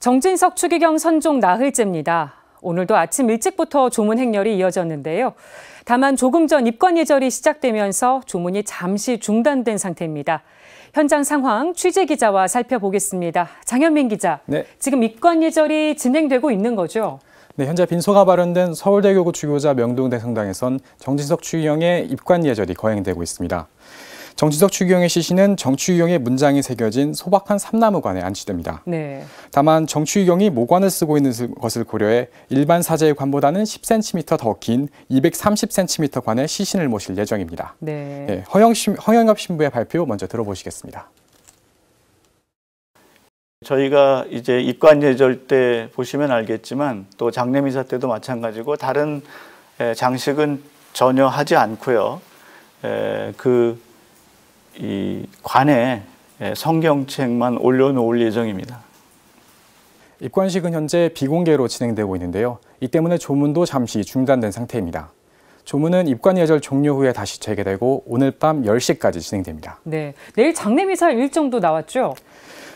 정진석 추기경 선종 나흘째입니다. 오늘도 아침 일찍부터 조문 행렬이 이어졌는데요. 다만 조금 전 입건 예절이 시작되면서 조문이 잠시 중단된 상태입니다. 현장 상황 취재 기자와 살펴보겠습니다. 장현민 기자, 네. 지금 입건 예절이 진행되고 있는 거죠? 네, 현재 빈소가 발현된 서울대교구 주교자 명동 대성당에선 정진석 추기경의 입관 예절이 거행되고 있습니다. 정치석 추기경의 시신은 정치유경의 문장이 새겨진 소박한 삼나무관에 안치됩니다. 네. 다만 정치유경이 모관을 쓰고 있는 것을 고려해 일반 사제의 관보다는 10cm 더 긴 230cm 관의 시신을 모실 예정입니다. 네. 네, 허영, 허영엽 신부의 발표 먼저 들어보시겠습니다. 저희가 이제 입관예절 때 보시면 알겠지만 또 장례미사 때도 마찬가지고 다른 예, 장식은 전혀 하지 않고요. 예, 그이 관에 성경책만 올려놓을 예정입니다. 입관식은 현재 비공개로 진행되고 있는데요. 이 때문에 조문도 잠시 중단된 상태입니다. 조문은 입관 예절 종료 후에 다시 재개되고 오늘 밤 10시까지 진행됩니다. 네, 내일 장례미사 일정도 나왔죠?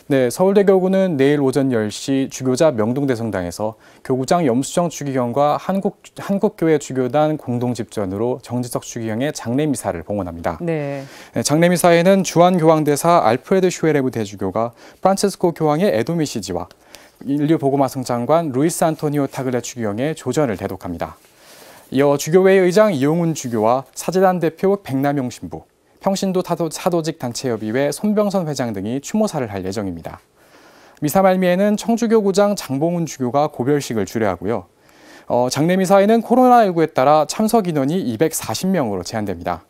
네, 서울대교구는 내일 오전 10시 주교자 명동대성당에서 교구장 염수정 주기경과 한국, 한국교회 주교단 공동집전으로 정지석 주기경의 장례미사를 봉헌합니다. 네. 네, 장례미사에는 주한교황대사 알프레드 슈에레브 대주교가 프란체스코 교황의 에도미시지와 인류 보고마성 장관 루이스 안토니오 타글레 추기경의 조전을 대독합니다. 이어 주교회 의장 이용훈 주교와 사제단 대표 백남용 신부, 평신도 사도, 도직 단체협의회 손병선 회장 등이 추모사를 할 예정입니다. 미사 말미에는 청주교 구장 장봉훈 주교가 고별식을 주례하고요. 어, 장례 미사에는 코로나19에 따라 참석 인원이 240명으로 제한됩니다.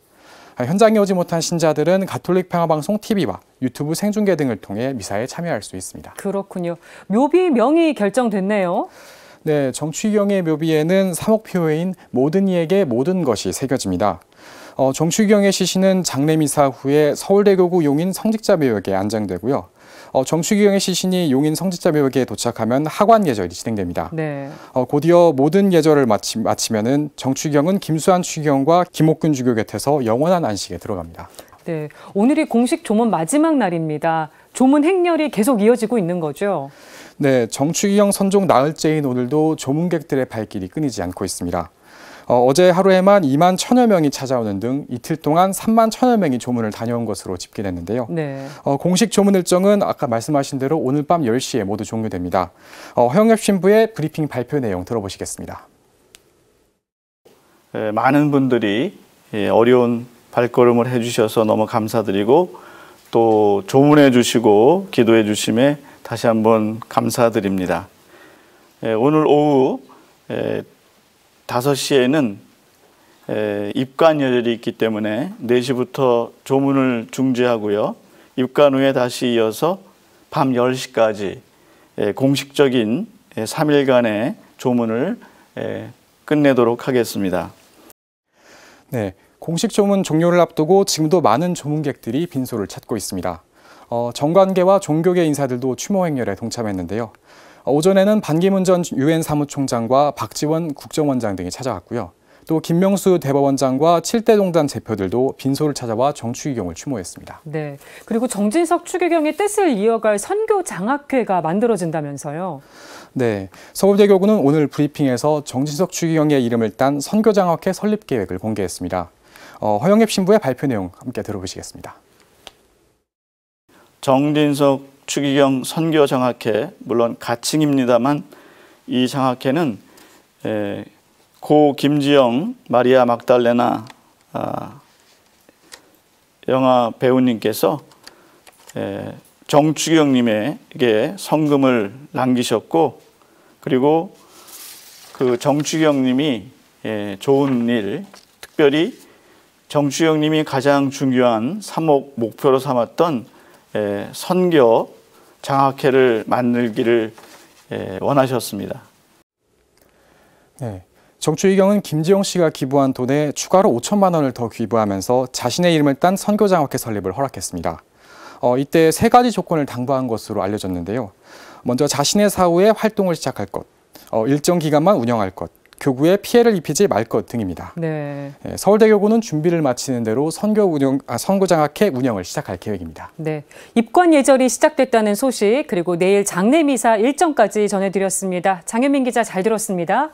아, 현장에 오지 못한 신자들은 가톨릭 평화방송 TV와 유튜브 생중계 등을 통해 미사에 참여할 수 있습니다. 그렇군요. 묘비 명이 결정됐네요. 네, 정취경의 묘비에는 사목표인 모든 이에게 모든 것이 새겨집니다. 어, 정추경의 시신은 장례미사 후에 서울대교구 용인 성직자묘역에 안장되고요. 어, 정추경의 시신이 용인 성직자묘역에 도착하면 하관 예절이 진행됩니다. 네. 어, 곧이어 모든 예절을 마치, 마치면은 정추경은 김수한 추경과 김옥균 주교 곁에서 영원한 안식에 들어갑니다. 네, 오늘이 공식 조문 마지막 날입니다. 조문 행렬이 계속 이어지고 있는 거죠? 네, 정추기형 선종 나흘째인 오늘도 조문객들의 발길이 끊이지 않고 있습니다. 어, 제 하루에만 2만 천여 명이 찾아오는 등 이틀 동안 3만 천여 명이 조문을 다녀온 것으로 집계됐는데요. 네. 어, 공식 조문 일정은 아까 말씀하신 대로 오늘 밤 10시에 모두 종료됩니다. 어, 허영엽 신부의 브리핑 발표 내용 들어보시겠습니다. 예, 많은 분들이 예, 어려운 발걸음을 해주셔서 너무 감사드리고 또 조문해 주시고 기도해 주심에 다시 한번 감사드립니다. 예, 오늘 오후 5시에는 입관열이 있기 때문에 4시부터 조문을 중지하고요. 입관 후에 다시 이어서 밤 10시까지 공식적인 3일간의 조문을 끝내도록 하겠습니다. 네, 공식 조문 종료를 앞두고 지금도 많은 조문객들이 빈소를 찾고 있습니다. 어, 정관계와 종교계 인사들도 추모 행렬에 동참했는데요. 오전에는 반기문 전 유엔 사무총장과 박지원 국정원장 등이 찾아왔고요또 김명수 대법원장과 7대 동단 대표들도 빈소를 찾아와 정추기경을 추모했습니다. 네, 그리고 정진석 추기경의 뜻을 이어갈 선교 장학회가 만들어진다면서요? 네, 서울대교구는 오늘 브리핑에서 정진석 추기경의 이름을 딴 선교 장학회 설립 계획을 공개했습니다. 어, 허영엽 신부의 발표 내용 함께 들어보시겠습니다. 정진석 추기경 선교 장학회 물론 가칭입니다만 이 장학회는 고 김지영 마리아 막달레나 아, 영화 배우님께서 정추경님에게 성금을 남기셨고 그리고 그 정추경님이 좋은 일 특별히 정추경님이 가장 중요한 사목 목표로 삼았던 예, 선교 장학회를 만들기를 예, 원하셨습니다. 네. 정추희경은 김지영 씨가 기부한 돈에 추가로 5천만 원을 더 기부하면서 자신의 이름을 딴 선교장학회 설립을 허락했습니다. 어, 이때 세 가지 조건을 당부한 것으로 알려졌는데요. 먼저 자신의 사후에 활동을 시작할 것, 어, 일정 기간만 운영할 것, 교구에 피해를 입히지 말 것 등입니다. 네. 예, 서울대 교구는 준비를 마치는 대로 선교 운영, 아, 선거장학회 운영을 시작할 계획입니다. 네. 입권 예절이 시작됐다는 소식 그리고 내일 장례 미사 일정까지 전해드렸습니다. 장현민 기자 잘 들었습니다.